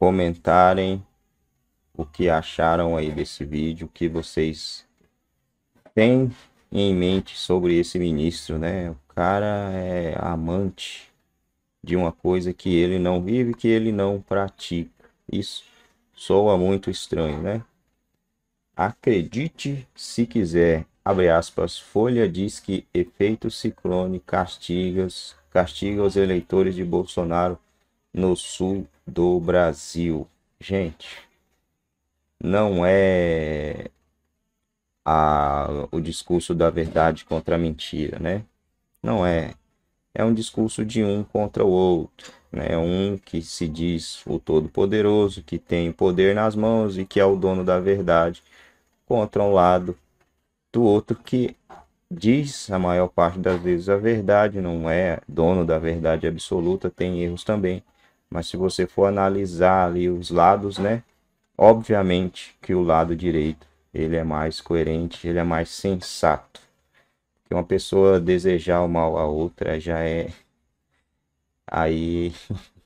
comentarem o que acharam aí desse vídeo, o que vocês têm em mente sobre esse ministro, né? O cara é amante de uma coisa que ele não vive, que ele não pratica. Isso soa muito estranho, né? Acredite se quiser, abre aspas, Folha diz que efeito ciclone castiga, castiga os eleitores de Bolsonaro no sul do Brasil. Gente, não é a, o discurso da verdade contra a mentira, né? Não é. É um discurso de um contra o outro, né? Um que se diz o Todo-Poderoso, que tem poder nas mãos e que é o dono da verdade, contra um lado do outro que diz a maior parte das vezes a verdade, não é dono da verdade absoluta, tem erros também. Mas se você for analisar ali os lados, né? Obviamente que o lado direito, ele é mais coerente, ele é mais sensato. Que uma pessoa desejar o mal a outra já é aí